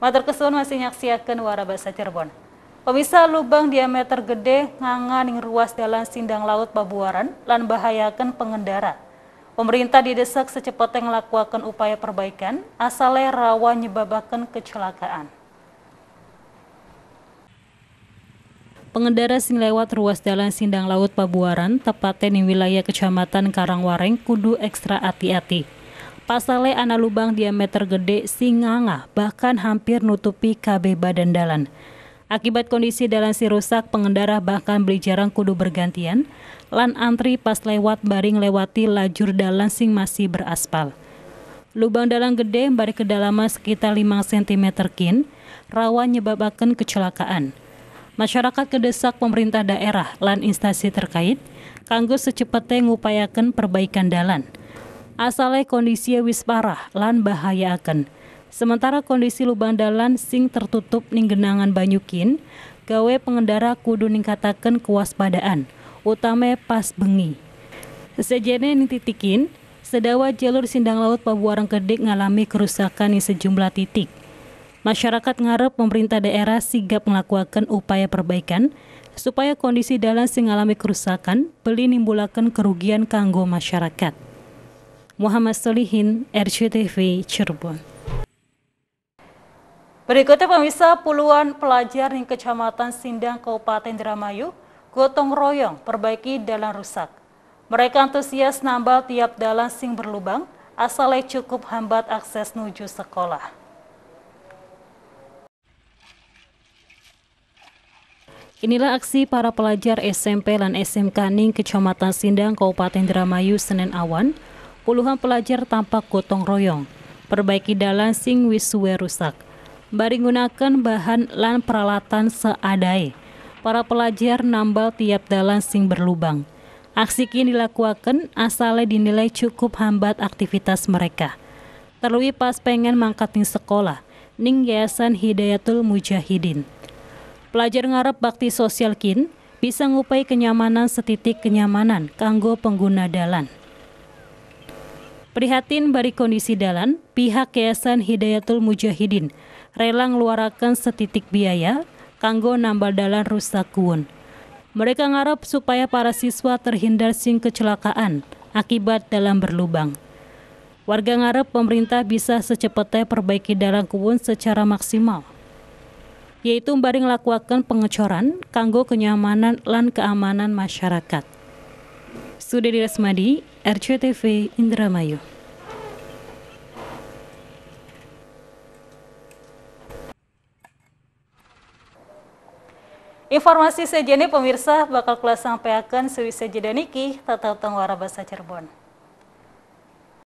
Matur kesun masih nyaksiakan warabasa Cirebon. Pemirsa lubang diameter gede ngangan yang ruas jalan sindang laut Babuaran lan bahayakan pengendara. Pemerintah didesak secepatnya ngelakuakan upaya perbaikan asalnya rawa nyebabakan kecelakaan. Pengendara sing lewat ruas jalan sindang laut Pabuaran, tepatnya di wilayah kecamatan Karangwareng, kudu ekstra hati-hati. Pasale ana lubang diameter gede singanga bahkan hampir nutupi KB badan dalan. Akibat kondisi dalan si rusak, pengendara bahkan beli jarang kudu bergantian, lan antri pas lewat baring lewati lajur dalan sing masih beraspal. Lubang dalan gede bari kedalaman sekitar 5 cm kin, rawan nyebabaken kecelakaan. Masyarakat kedesak pemerintah daerah lan instansi terkait, kanggo secepatnya ngupayakan perbaikan dalan asale kondisi wis parah lan bahaya akan. Sementara kondisi lubang dalan sing tertutup ning genangan banyukin, gawe pengendara kudu ningkataken kewaspadaan, utama pas bengi. Sejene ning titikin, sedawa jalur sindang laut Pabuarang Kedik ngalami kerusakan di sejumlah titik. Masyarakat ngarep pemerintah daerah sigap melakukan upaya perbaikan supaya kondisi dalan sing ngalami kerusakan beli nimbulakan kerugian kanggo masyarakat. Muhammad Solihin, RCTV Cirebon. Berikutnya pemirsa puluhan pelajar di Kecamatan Sindang Kabupaten Dramayu gotong royong perbaiki dalan rusak. Mereka antusias nambal tiap dalan sing berlubang, asalnya cukup hambat akses menuju sekolah. Inilah aksi para pelajar SMP dan SMK Ning Kecamatan Sindang Kabupaten Dramayu Senin Awan puluhan pelajar tampak gotong royong perbaiki dalan sing wiswe rusak. Bari gunakan bahan lan peralatan seadai. Para pelajar nambal tiap dalan sing berlubang. Aksi kini dilakukan asalnya dinilai cukup hambat aktivitas mereka. Terlebih pas pengen mangkat ning sekolah, ning Yayasan Hidayatul Mujahidin. Pelajar ngarep bakti sosial kin bisa ngupai kenyamanan setitik kenyamanan kanggo pengguna dalan. Prihatin bari kondisi dalan, pihak Yayasan Hidayatul Mujahidin rela ngeluarakan setitik biaya kanggo nambal dalan rusak kuon. Mereka ngarep supaya para siswa terhindar sing kecelakaan akibat dalam berlubang. Warga ngarep pemerintah bisa secepatnya perbaiki dalan kuon secara maksimal yaitu bari ngelakuakan pengecoran kanggo kenyamanan lan keamanan masyarakat. Sudah Rasmadi, RCTV Indramayu. Informasi sejenis pemirsa bakal kelas sampai akan jeda niki tata tenggara bahasa Cirebon.